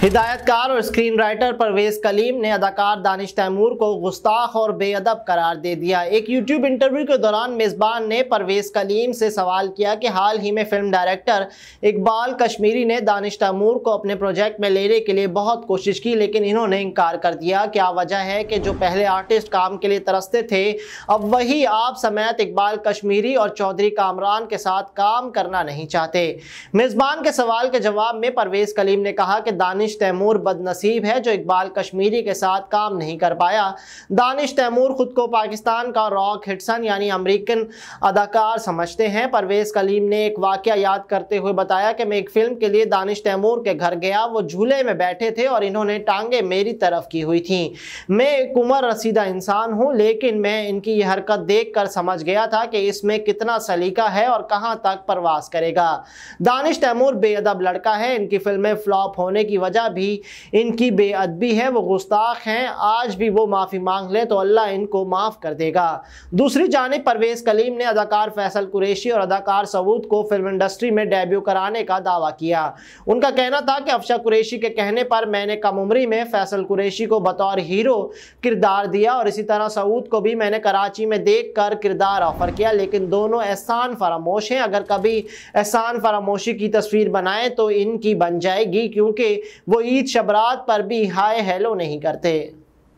हिदायतकार और screen writer Parvez Kaleem ने अदाकार दानिश तैमूर को गुस्ताख और बेअदब करार दे दिया एक यूट्यूब इंटरव्यू के दौरान मेज़बान ने परवेज कलीम से सवाल किया कि हाल ही में फिल्म डायरेक्टर इकबाल कश्मीरी ने दानिश तैमूर को अपने प्रोजेक्ट में लेने के लिए बहुत कोशिश की लेकिन इन्होंने इनकार कर दिया क्या वजह है कि जो पहले आर्टिस्ट काम के लिए तरसते थे अब वही आप समेत इकबाल कश्मीरी और चौधरी कामरान के साथ काम करना नहीं चाहते मेज़बान के सवाल के जवाब में परवेज कलीम ने कहा कि दानिश दानिश तैमूर बदनसीब है जो इकबाल कश्मीरी के साथ काम नहीं कर पाया दानिश तैमूर खुद को पाकिस्तान का रॉक हिटसन यानी अमरीकन अदाकार समझते हैं परवेज़ कलीम ने एक वाक़ याद करते हुए बताया कि मैं एक फ़िल्म के लिए दानिश तैमूर के घर गया वो झूले में बैठे थे और इन्होंने टांगे मेरी तरफ की हुई थी मैं एक उम्र रसीदा इंसान हूँ लेकिन मैं इनकी यह हरकत देख समझ गया था कि इसमें कितना सलीका है और कहाँ तक परवास करेगा दानिश तैमूर बेअदब लड़का है इनकी फिल्में फ्लॉप होने की वजह वजह भी इनकी बेअदबी है वो गुस्ताख हैं आज भी वो माफ़ी मांग लें तो अल्लाह इनको माफ़ कर देगा दूसरी जानब परवेज़ कलीम ने अदाकार फैसल कुरेशी और अदाकार सऊद को फिल्म इंडस्ट्री में डेब्यू कराने का दावा किया उनका कहना था कि अफशा कुरेशी के कहने पर मैंने कम उम्री में फैसल कुरेशी को बतौर हीरो किरदार दिया और इसी तरह सऊद को भी मैंने कराची में देख कर किरदार ऑफर किया लेकिन दोनों एहसान फरामोश हैं अगर कभी एहसान फरामोशी की तस्वीर बनाएं तो इनकी बन जाएगी क्योंकि वो ईद शबरात पर भी हाय हेलो नहीं करते